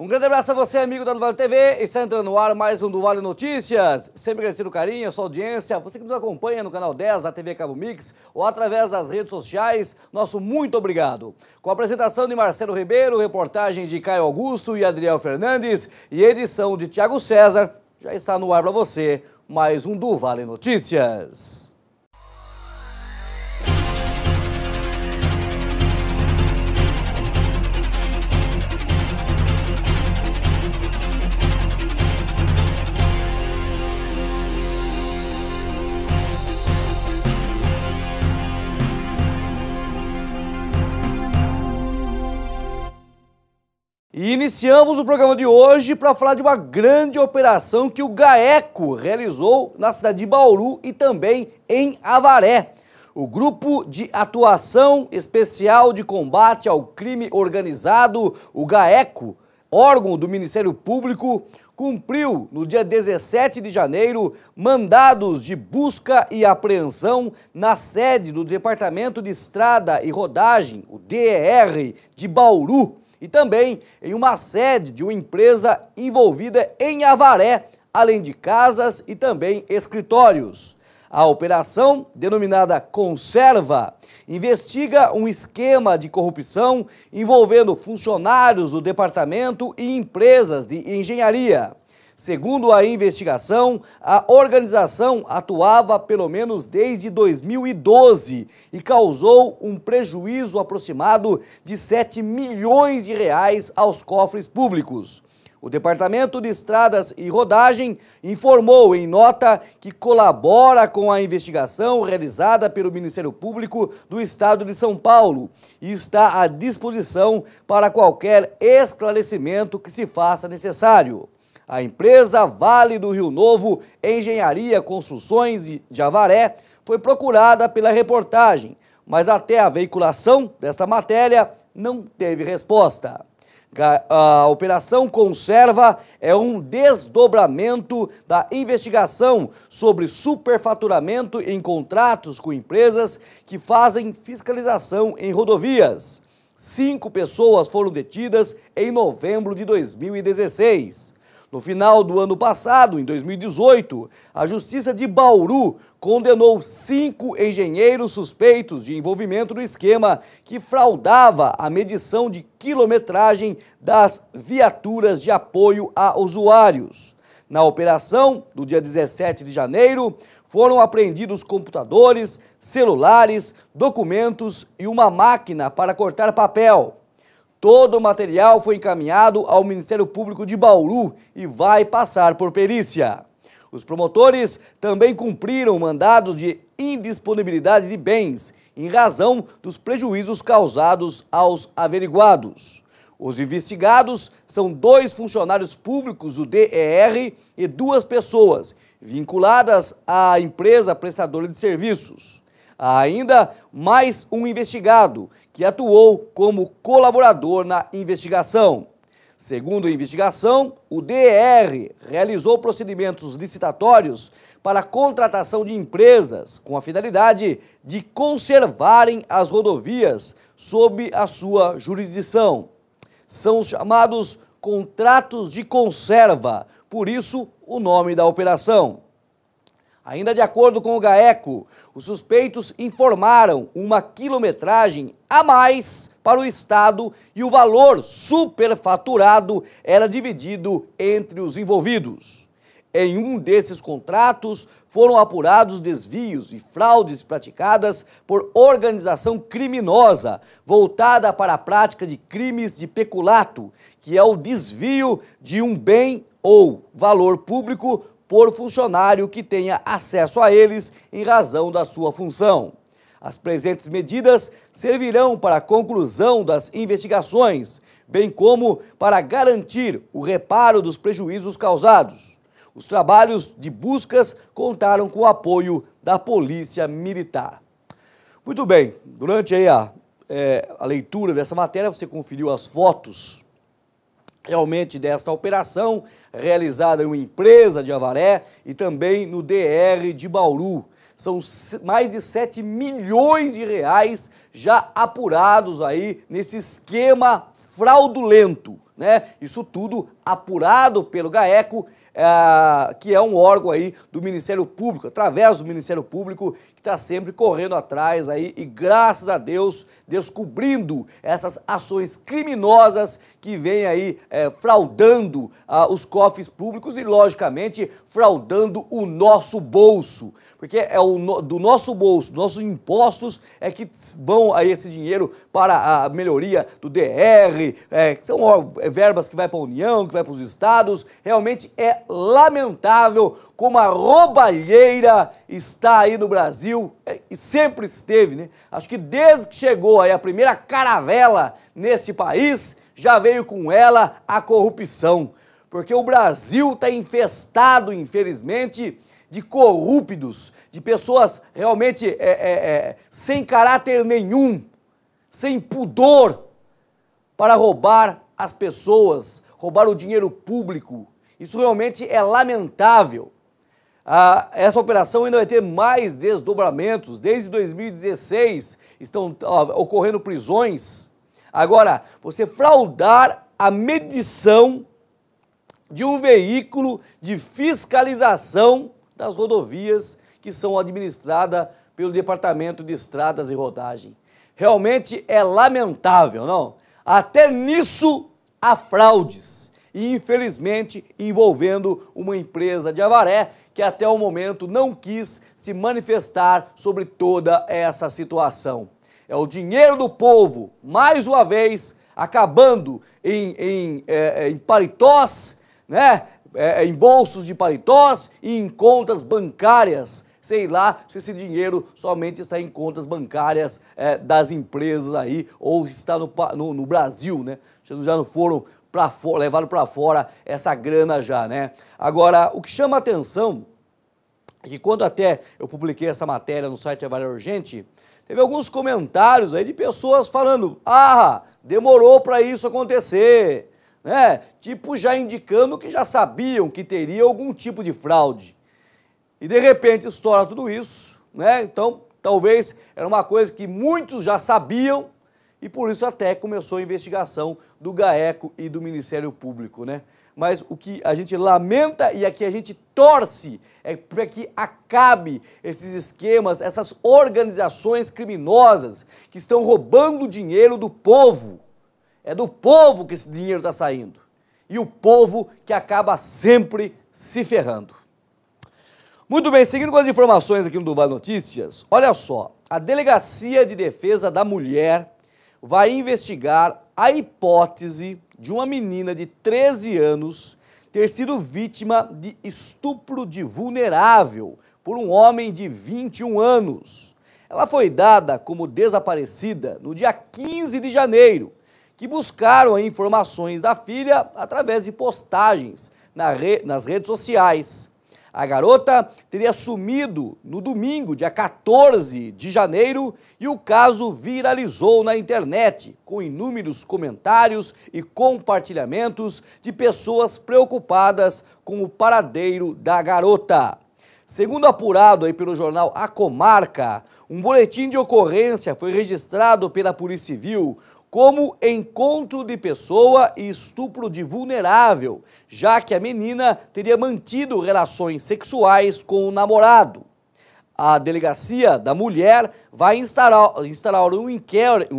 Um grande abraço a você, amigo da Vale TV. Está entrando no ar mais um do Vale Notícias. Sempre agradecido o carinho, a sua audiência. Você que nos acompanha no canal 10 da TV Cabo Mix ou através das redes sociais, nosso muito obrigado. Com a apresentação de Marcelo Ribeiro, reportagens de Caio Augusto e Adriel Fernandes e edição de Tiago César, já está no ar para você mais um do Vale Notícias. E iniciamos o programa de hoje para falar de uma grande operação que o GAECO realizou na cidade de Bauru e também em Avaré. O Grupo de Atuação Especial de Combate ao Crime Organizado, o GAECO, órgão do Ministério Público, cumpriu no dia 17 de janeiro mandados de busca e apreensão na sede do Departamento de Estrada e Rodagem, o DER, de Bauru e também em uma sede de uma empresa envolvida em Avaré, além de casas e também escritórios. A operação, denominada Conserva, investiga um esquema de corrupção envolvendo funcionários do departamento e empresas de engenharia. Segundo a investigação, a organização atuava pelo menos desde 2012 e causou um prejuízo aproximado de 7 milhões de reais aos cofres públicos. O Departamento de Estradas e Rodagem informou em nota que colabora com a investigação realizada pelo Ministério Público do Estado de São Paulo e está à disposição para qualquer esclarecimento que se faça necessário. A empresa Vale do Rio Novo Engenharia Construções de Avaré foi procurada pela reportagem, mas até a veiculação desta matéria não teve resposta. A Operação Conserva é um desdobramento da investigação sobre superfaturamento em contratos com empresas que fazem fiscalização em rodovias. Cinco pessoas foram detidas em novembro de 2016. No final do ano passado, em 2018, a Justiça de Bauru condenou cinco engenheiros suspeitos de envolvimento no esquema que fraudava a medição de quilometragem das viaturas de apoio a usuários. Na operação, do dia 17 de janeiro, foram apreendidos computadores, celulares, documentos e uma máquina para cortar papel. Todo o material foi encaminhado ao Ministério Público de Bauru e vai passar por perícia. Os promotores também cumpriram mandados de indisponibilidade de bens, em razão dos prejuízos causados aos averiguados. Os investigados são dois funcionários públicos do DER e duas pessoas vinculadas à empresa prestadora de serviços. Há ainda mais um investigado que atuou como colaborador na investigação. Segundo a investigação, o DR realizou procedimentos licitatórios para a contratação de empresas com a finalidade de conservarem as rodovias sob a sua jurisdição. São os chamados contratos de conserva, por isso o nome da operação. Ainda de acordo com o GAECO, os suspeitos informaram uma quilometragem a mais para o Estado e o valor superfaturado era dividido entre os envolvidos. Em um desses contratos foram apurados desvios e fraudes praticadas por organização criminosa voltada para a prática de crimes de peculato, que é o desvio de um bem ou valor público por funcionário que tenha acesso a eles em razão da sua função. As presentes medidas servirão para a conclusão das investigações, bem como para garantir o reparo dos prejuízos causados. Os trabalhos de buscas contaram com o apoio da Polícia Militar. Muito bem, durante a, é, a leitura dessa matéria, você conferiu as fotos realmente desta operação realizada em uma empresa de Avaré e também no DR de Bauru. São mais de 7 milhões de reais já apurados aí nesse esquema fraudulento, né? Isso tudo apurado pelo GAECO, é, que é um órgão aí do Ministério Público, através do Ministério Público, que está sempre correndo atrás aí e, graças a Deus, descobrindo essas ações criminosas que vêm aí é, fraudando ah, os cofres públicos e, logicamente, fraudando o nosso bolso. Porque é o no, do nosso bolso, dos nossos impostos, é que vão aí esse dinheiro para a melhoria do DR, é, eh, são verbas que vai para a União, que vai para os estados. Realmente é lamentável como a roubalheira está aí no Brasil é, e sempre esteve, né? Acho que desde que chegou aí a primeira caravela nesse país, já veio com ela a corrupção. Porque o Brasil está infestado, infelizmente, de corruptos, de pessoas realmente é, é, é, sem caráter nenhum, sem pudor, para roubar as pessoas, roubar o dinheiro público. Isso realmente é lamentável. Ah, essa operação ainda vai ter mais desdobramentos. Desde 2016 estão ocorrendo prisões. Agora, você fraudar a medição de um veículo de fiscalização das rodovias que são administradas pelo Departamento de Estradas e Rodagem. Realmente é lamentável, não? Até nisso há fraudes. E infelizmente envolvendo uma empresa de Avaré que até o momento não quis se manifestar sobre toda essa situação. É o dinheiro do povo, mais uma vez, acabando em, em, é, é em paritós, né? É, é, em bolsos de paritós e em contas bancárias. Sei lá se esse dinheiro somente está em contas bancárias é, das empresas aí ou está no, no, no Brasil, né? Já não foram para fora, levado para fora essa grana já, né? Agora, o que chama a atenção é que quando até eu publiquei essa matéria no site Avalia Urgente, teve alguns comentários aí de pessoas falando: "Ah, demorou para isso acontecer". Né? Tipo já indicando que já sabiam que teria algum tipo de fraude. E de repente estoura tudo isso, né? Então, talvez era uma coisa que muitos já sabiam, e por isso até começou a investigação do GAECO e do Ministério Público, né? Mas o que a gente lamenta e aqui a gente torce é para que acabe esses esquemas, essas organizações criminosas que estão roubando dinheiro do povo. É do povo que esse dinheiro está saindo. E o povo que acaba sempre se ferrando. Muito bem, seguindo com as informações aqui no Duval Notícias, olha só, a Delegacia de Defesa da Mulher vai investigar a hipótese de uma menina de 13 anos ter sido vítima de estupro de vulnerável por um homem de 21 anos. Ela foi dada como desaparecida no dia 15 de janeiro, que buscaram informações da filha através de postagens nas redes sociais. A garota teria sumido no domingo, dia 14 de janeiro, e o caso viralizou na internet, com inúmeros comentários e compartilhamentos de pessoas preocupadas com o paradeiro da garota. Segundo apurado aí pelo jornal A Comarca, um boletim de ocorrência foi registrado pela Polícia Civil como encontro de pessoa e estupro de vulnerável, já que a menina teria mantido relações sexuais com o namorado. A delegacia da mulher vai instaurar, um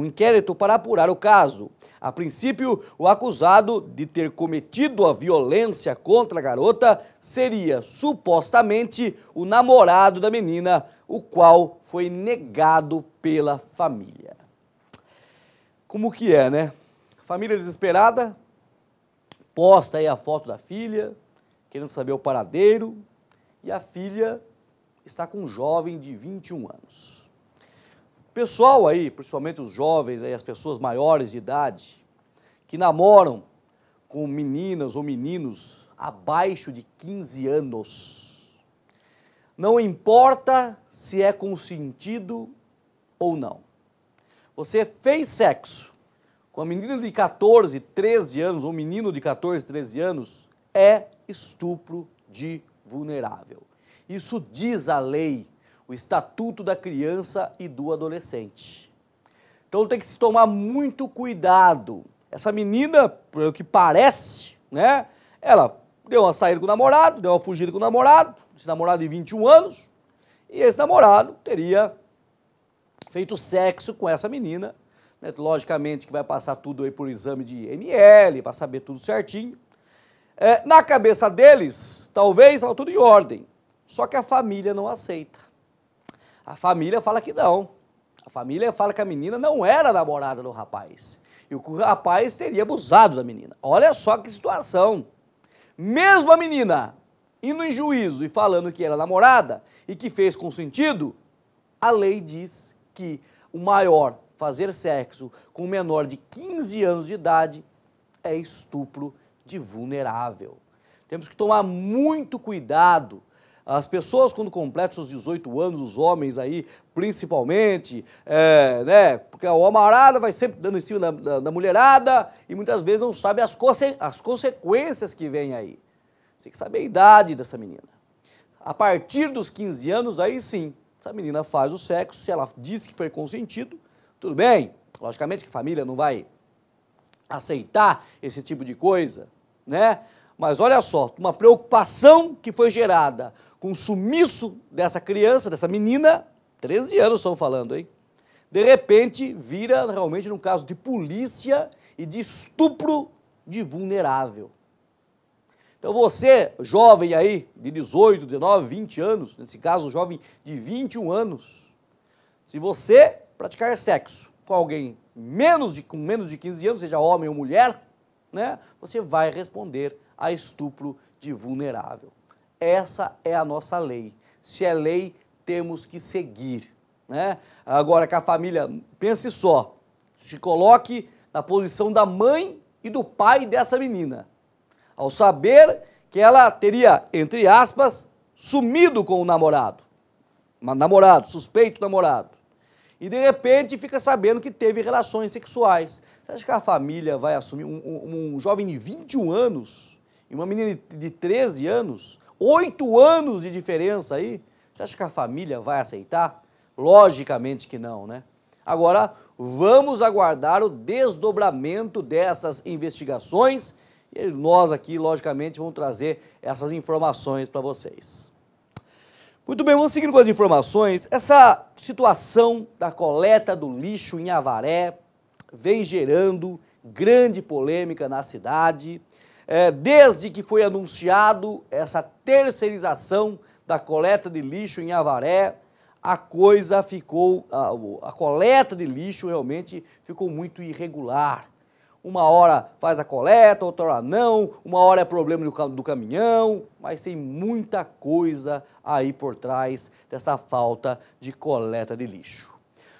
inquérito para apurar o caso. A princípio, o acusado de ter cometido a violência contra a garota seria supostamente o namorado da menina, o qual foi negado pela família como que é, né? Família desesperada, posta aí a foto da filha, querendo saber o paradeiro, e a filha está com um jovem de 21 anos. Pessoal aí, principalmente os jovens, aí, as pessoas maiores de idade, que namoram com meninas ou meninos abaixo de 15 anos. Não importa se é consentido ou não. Você fez sexo com a menina de 14, 13 anos, ou menino de 14, 13 anos, é estupro de vulnerável. Isso diz a lei, o Estatuto da Criança e do Adolescente. Então tem que se tomar muito cuidado. Essa menina, pelo que parece, né? Ela deu uma saída com o namorado, deu uma fugida com o namorado, esse namorado de 21 anos, e esse namorado teria feito sexo com essa menina. Né? Logicamente que vai passar tudo aí por exame de ml para saber tudo certinho. É, na cabeça deles, talvez estava tudo em ordem. Só que a família não aceita. A família fala que não. A família fala que a menina não era namorada do rapaz. E o rapaz teria abusado da menina. Olha só que situação. Mesmo a menina indo em juízo e falando que era namorada e que fez com sentido, a lei diz que o maior fazer sexo com um menor de 15 anos de idade é estupro de vulnerável. Temos que tomar muito cuidado. As pessoas, quando completam os 18 anos, os homens aí, principalmente, é, né? Porque a homarada vai sempre dando em cima da, da, da mulherada e muitas vezes não sabe as, conse as consequências que vem aí. Você tem que saber a idade dessa menina. A partir dos 15 anos, aí sim, essa menina faz o sexo, se ela diz que foi consentido, tudo bem. Logicamente que a família não vai aceitar esse tipo de coisa, né? Mas olha só, uma preocupação que foi gerada com o sumiço dessa criança, dessa menina, 13 anos estão falando, hein? De repente vira realmente num caso de polícia e de estupro de vulnerável. Então você, jovem aí, de 18, 19, 20 anos, nesse caso, jovem de 21 anos, se você praticar sexo com alguém menos de, com menos de 15 anos, seja homem ou mulher, né, você vai responder a estupro de vulnerável. Essa é a nossa lei. Se é lei, temos que seguir. Né? Agora, que a família, pense só, se coloque na posição da mãe e do pai dessa menina ao saber que ela teria, entre aspas, sumido com o namorado. Namorado, suspeito namorado. E de repente fica sabendo que teve relações sexuais. Você acha que a família vai assumir um, um, um jovem de 21 anos e uma menina de 13 anos? Oito anos de diferença aí? Você acha que a família vai aceitar? Logicamente que não, né? Agora, vamos aguardar o desdobramento dessas investigações e nós aqui, logicamente, vamos trazer essas informações para vocês. Muito bem, vamos seguindo com as informações. Essa situação da coleta do lixo em Avaré vem gerando grande polêmica na cidade. É, desde que foi anunciado essa terceirização da coleta de lixo em Avaré, a coisa ficou, a, a coleta de lixo realmente ficou muito irregular. Uma hora faz a coleta, outra hora não, uma hora é problema do, caminhão, mas tem muita coisa aí por trás dessa falta de coleta de lixo.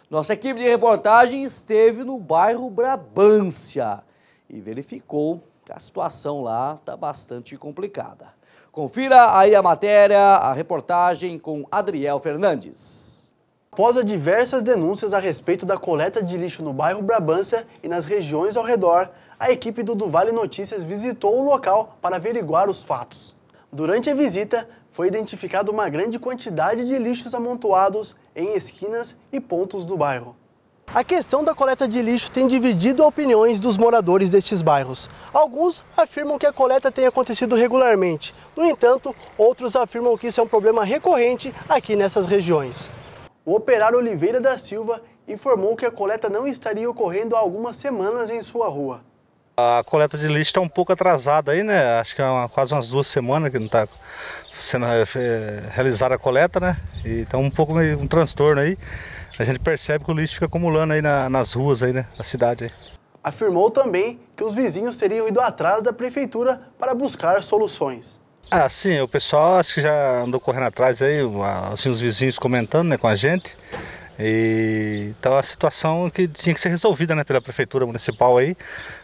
Nossa equipe de reportagem esteve no bairro Brabância e verificou que a situação lá está bastante complicada. Confira aí a matéria, a reportagem com Adriel Fernandes após as diversas denúncias a respeito da coleta de lixo no bairro Brabância e nas regiões ao redor, a equipe do Duvale Notícias visitou o local para averiguar os fatos. Durante a visita, foi identificada uma grande quantidade de lixos amontoados em esquinas e pontos do bairro. A questão da coleta de lixo tem dividido opiniões dos moradores destes bairros. Alguns afirmam que a coleta tem acontecido regularmente. No entanto, outros afirmam que isso é um problema recorrente aqui nessas regiões. O operário Oliveira da Silva informou que a coleta não estaria ocorrendo há algumas semanas em sua rua. A coleta de lixo está um pouco atrasada aí, né? Acho que é uma, quase umas duas semanas que não está sendo eh, eh, realizada a coleta, né? E está um pouco meio um transtorno aí. A gente percebe que o lixo fica acumulando aí na, nas ruas aí, né? Na cidade aí. Afirmou também que os vizinhos teriam ido atrás da prefeitura para buscar soluções. Ah, sim, o pessoal acho que já andou correndo atrás aí, assim, os vizinhos comentando né, com a gente. E, então a situação que tinha que ser resolvida né, pela prefeitura municipal aí,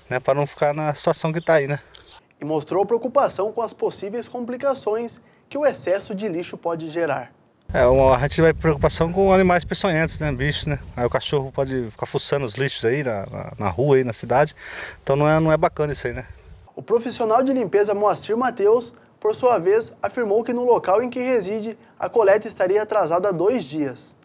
né, para não ficar na situação que está aí, né? E mostrou preocupação com as possíveis complicações que o excesso de lixo pode gerar. É, uma, a gente vai preocupação com animais peçonhentos, né, bichos, né? Aí o cachorro pode ficar fuçando os lixos aí na, na, na rua, aí na cidade. Então não é, não é bacana isso aí, né? O profissional de limpeza Moacir Mateus por sua vez, afirmou que no local em que reside, a coleta estaria atrasada dois dias.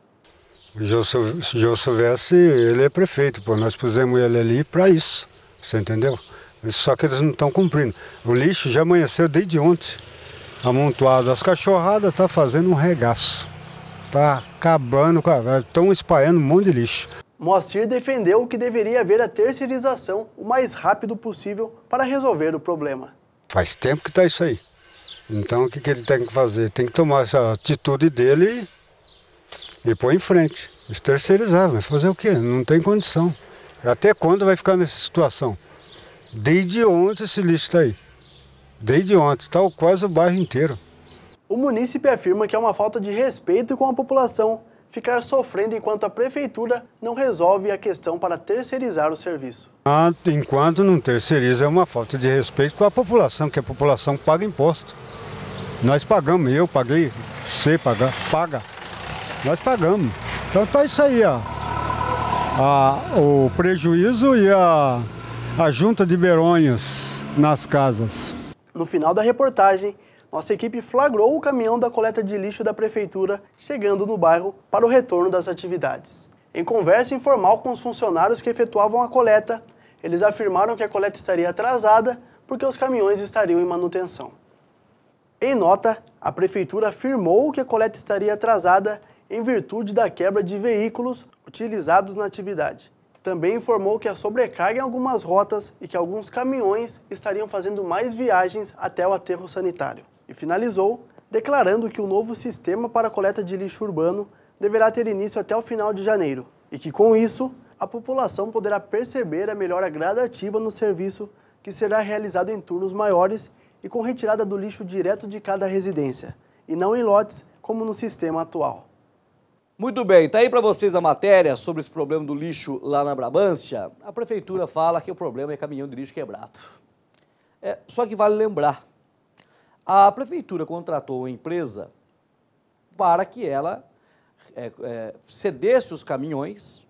Se eu soubesse, ele é prefeito, pô. nós pusemos ele ali para isso, você entendeu? Só que eles não estão cumprindo. O lixo já amanheceu desde ontem, amontoado. As cachorradas estão tá fazendo um regaço, tá acabando, estão espalhando um monte de lixo. Moacir defendeu que deveria haver a terceirização o mais rápido possível para resolver o problema. Faz tempo que está isso aí. Então o que, que ele tem que fazer? Tem que tomar essa atitude dele e, pôr em frente. Se terceirizar, vai fazer o quê? Não tem condição. Até quando vai ficar nessa situação? Desde ontem esse lixo está aí. Desde ontem, está quase o bairro inteiro. O município afirma que é uma falta de respeito com a população ficar sofrendo enquanto a prefeitura não resolve a questão para terceirizar o serviço. Ah, enquanto não terceiriza, é uma falta de respeito com a população, que a população paga imposto. Nós pagamos, eu paguei, você paga, paga. Nós pagamos. Então tá isso aí, ó. A, o prejuízo e a, a junta de beronhas nas casas. No final da reportagem, nossa equipe flagrou o caminhão da coleta de lixo da prefeitura chegando no bairro para o retorno das atividades. Em conversa informal com os funcionários que efetuavam a coleta, eles afirmaram que a coleta estaria atrasada porque os caminhões estariam em manutenção. Em nota, a prefeitura afirmou que a coleta estaria atrasada em virtude da quebra de veículos utilizados na atividade. Também informou que a sobrecarga em algumas rotas e que alguns caminhões estariam fazendo mais viagens até o aterro sanitário. E finalizou declarando que o novo sistema para coleta de lixo urbano deverá ter início até o final de janeiro e que, com isso, a população poderá perceber a melhora gradativa no serviço que será realizado em turnos maiores e com retirada do lixo direto de cada residência, e não em lotes como no sistema atual. Muito bem, tá aí para vocês a matéria sobre esse problema do lixo lá na Brabância. A prefeitura fala que o problema é caminhão de lixo quebrado. É, só que vale lembrar, a prefeitura contratou uma empresa para que ela é, é, cedesse os caminhões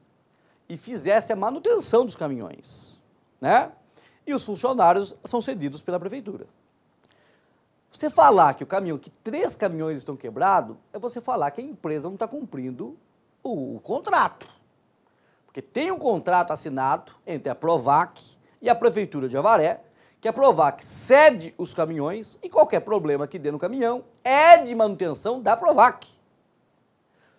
e fizesse a manutenção dos caminhões, né? E os funcionários são cedidos pela prefeitura. Você falar que o caminhão, que três caminhões estão quebrados, é você falar que a empresa não está cumprindo o, o, contrato. Porque tem um contrato assinado entre a Provac e a Prefeitura de Avaré, que a Provac cede os caminhões e qualquer problema que dê no caminhão é de manutenção da Provac.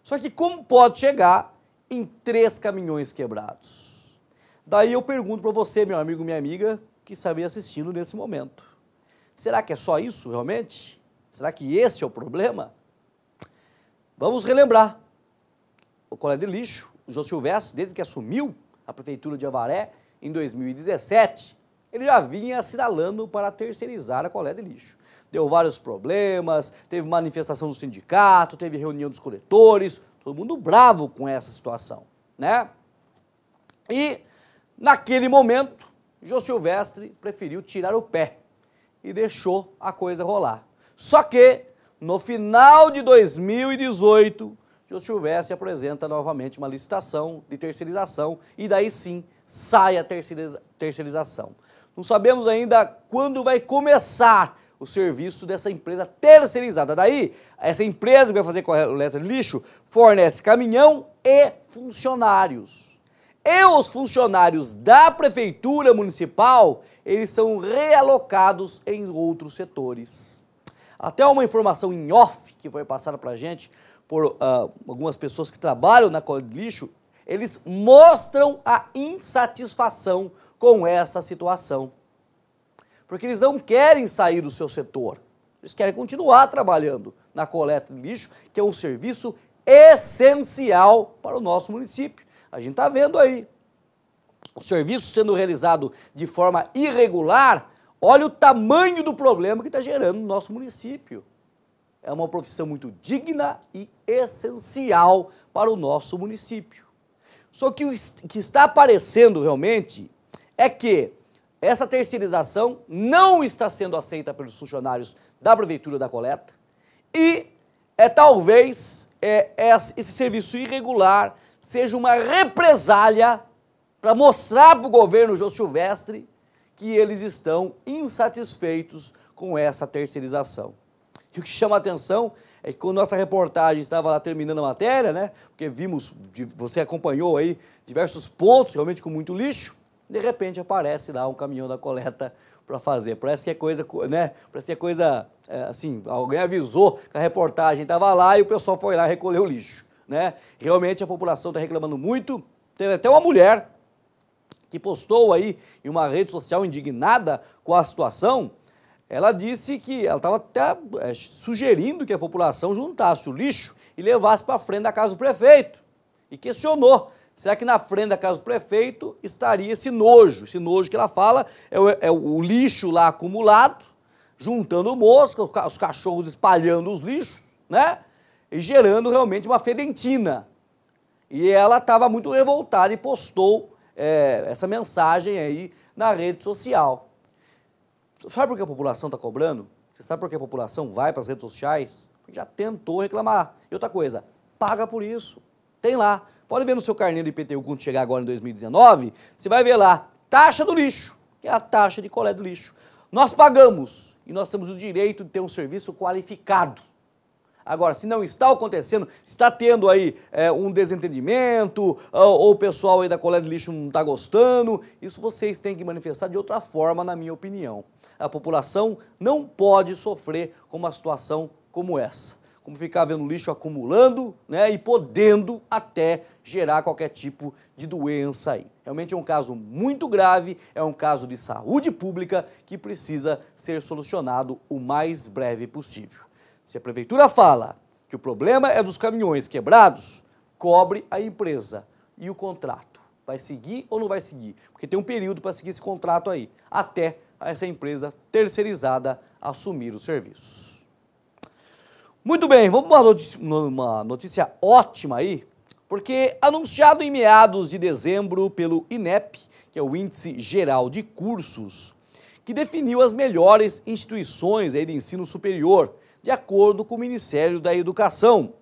Só que como pode chegar em três caminhões quebrados? Daí eu pergunto para você, meu amigo, minha amiga, que está me assistindo nesse momento. Será que é só isso realmente? Será que esse é o problema? Vamos relembrar. O colé de lixo, o João Silvestre, desde que assumiu a prefeitura de Avaré em 2017, ele já vinha assinalando para terceirizar a colégio de lixo. Deu vários problemas, teve manifestação do sindicato, teve reunião dos coletores, todo mundo bravo com essa situação, né? E naquele momento, João Silvestre preferiu tirar o pé e deixou a coisa rolar. Só que, no final de 2018, o se apresenta novamente uma licitação de terceirização e daí sim sai a terceirização. Não sabemos ainda quando vai começar o serviço dessa empresa terceirizada. Daí, essa empresa que vai fazer coleta de lixo fornece caminhão e funcionários. E os funcionários da prefeitura municipal eles são realocados em outros setores. Até uma informação em off que foi passada para a gente por uh, algumas pessoas que trabalham na coleta de lixo, eles mostram a insatisfação com essa situação. Porque eles não querem sair do seu setor. Eles querem continuar trabalhando na coleta de lixo, que é um serviço essencial para o nosso município. A gente está vendo aí serviço sendo realizado de forma irregular, olha o tamanho do problema que está gerando no nosso município. É uma profissão muito digna e essencial para o nosso município. Só que o que está aparecendo realmente é que essa terceirização não está sendo aceita pelos funcionários da prefeitura da coleta e é talvez é, é esse serviço irregular seja uma represália para mostrar para o governo Jô Silvestre que eles estão insatisfeitos com essa terceirização. E o que chama a atenção é que quando nossa reportagem estava lá terminando a matéria, né, porque vimos, você acompanhou aí diversos pontos realmente com muito lixo, de repente aparece lá um caminhão da coleta para fazer. Parece que é coisa, né? Parece que é coisa, é, assim, alguém avisou que a reportagem estava lá e o pessoal foi lá recolher o lixo, né? Realmente a população está reclamando muito. Teve até uma mulher que postou aí em uma rede social indignada com a situação, ela disse que ela estava até é, sugerindo que a população juntasse o lixo e levasse para a frente da casa do prefeito. E questionou, será que na frente da casa do prefeito estaria esse nojo? Esse nojo que ela fala é o, é o lixo lá acumulado, juntando moscas, os cachorros espalhando os lixos, né? E gerando realmente uma fedentina. E ela estava muito revoltada e postou é, essa mensagem aí na rede social. Sabe por que a população está cobrando? Você sabe por que a população vai para as redes sociais? Porque já tentou reclamar. E outra coisa, paga por isso. Tem lá. Pode ver no seu carnê do IPTU quando chegar agora em 2019, você vai ver lá, taxa do lixo, que é a taxa de coleta do lixo. Nós pagamos e nós temos o direito de ter um serviço qualificado. Agora, se não está acontecendo, está tendo aí é, um desentendimento, ou, ou, o pessoal aí da coleta de lixo não está gostando, isso vocês têm que manifestar de outra forma, na minha opinião. A população não pode sofrer com uma situação como essa. Como ficar vendo lixo acumulando né, e podendo até gerar qualquer tipo de doença aí. Realmente é um caso muito grave, é um caso de saúde pública que precisa ser solucionado o mais breve possível. Se a prefeitura fala que o problema é dos caminhões quebrados, cobre a empresa e o contrato. Vai seguir ou não vai seguir? Porque tem um período para seguir esse contrato aí, até essa empresa terceirizada assumir os serviços. Muito bem, vamos para uma notícia, uma notícia ótima aí, porque anunciado em meados de dezembro pelo INEP, que é o Índice Geral de Cursos, que definiu as melhores instituições aí de ensino superior de acordo com o Ministério da Educação.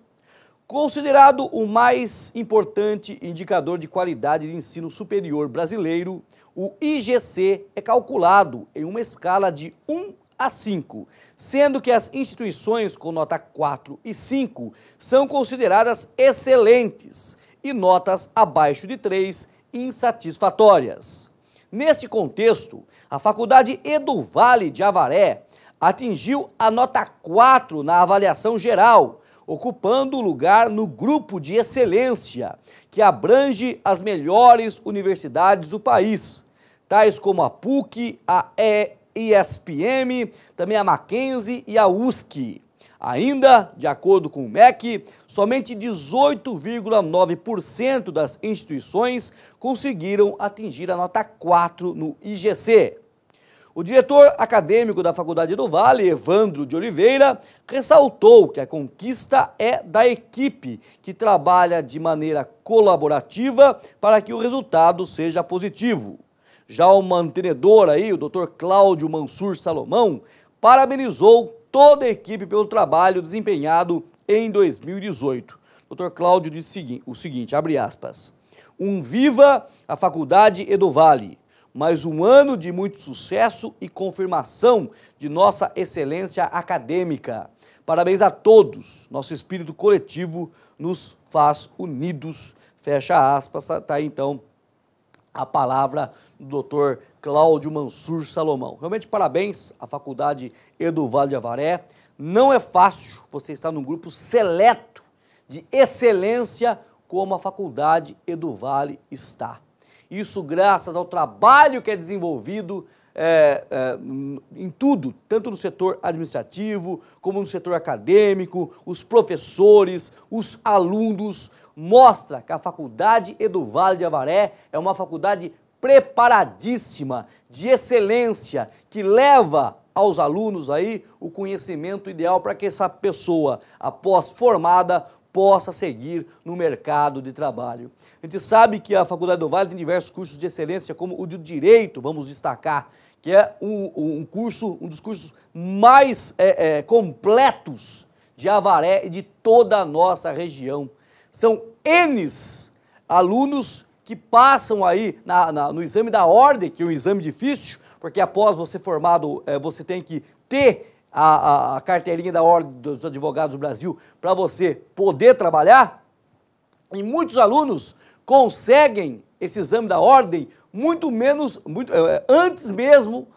Considerado o mais importante indicador de qualidade de ensino superior brasileiro, o IGC é calculado em uma escala de 1 a 5, sendo que as instituições com nota 4 e 5 são consideradas excelentes e notas abaixo de 3 insatisfatórias. Nesse contexto, a Faculdade Edu Vale de Avaré atingiu a nota 4 na avaliação geral, ocupando o lugar no grupo de excelência, que abrange as melhores universidades do país, tais como a PUC, a ESPM, também a Mackenzie e a USC. Ainda, de acordo com o MEC, somente 18,9% das instituições conseguiram atingir a nota 4 no IGC. O diretor acadêmico da Faculdade do Vale, Evandro de Oliveira, ressaltou que a conquista é da equipe, que trabalha de maneira colaborativa para que o resultado seja positivo. Já o mantenedor aí, o Dr. Cláudio Mansur Salomão, parabenizou toda a equipe pelo trabalho desempenhado em 2018. Dr. Cláudio disse o seguinte, abre aspas: "Um viva a Faculdade Edovale mas um ano de muito sucesso e confirmação de nossa excelência acadêmica. Parabéns a todos. Nosso espírito coletivo nos faz unidos. Fecha aspas. Está tá aí, então a palavra do Dr. Cláudio Mansur Salomão. Realmente parabéns à Faculdade Eduval de Avaré. Não é fácil você estar num grupo seleto de excelência como a Faculdade Edu Vale está. Isso graças ao trabalho que é desenvolvido é, é, em tudo, tanto no setor administrativo como no setor acadêmico, os professores, os alunos, mostra que a Faculdade Edu Vale de Avaré é uma faculdade preparadíssima, de excelência, que leva aos alunos aí o conhecimento ideal para que essa pessoa, após formada, possa seguir no mercado de trabalho. A gente sabe que a Faculdade do Vale tem diversos cursos de excelência, como o de Direito, vamos destacar, que é um, um curso, um dos cursos mais é, é, completos de Avaré e de toda a nossa região. São N's alunos que passam aí na, na, no exame da ordem, que é um exame difícil, porque após você formado, é, você tem que ter a, a, a carteirinha da Ordem dos Advogados do Brasil para você poder trabalhar, e muitos alunos conseguem esse exame da ordem muito menos, muito, é, é, antes mesmo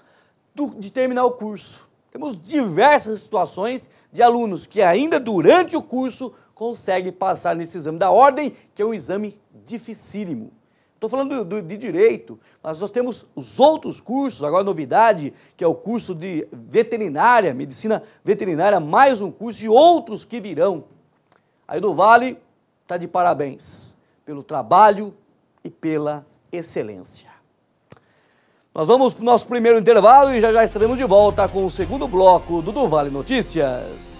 do, de terminar o curso. Temos diversas situações de alunos que ainda durante o curso conseguem passar nesse exame da ordem, que é um exame dificílimo. Estou falando do, do, de direito, mas nós temos os outros cursos, agora novidade, que é o curso de veterinária, medicina veterinária, mais um curso e outros que virão. Aí do Vale está de parabéns pelo trabalho e pela excelência. Nós vamos para o nosso primeiro intervalo e já já estaremos de volta com o segundo bloco do Do Vale Notícias.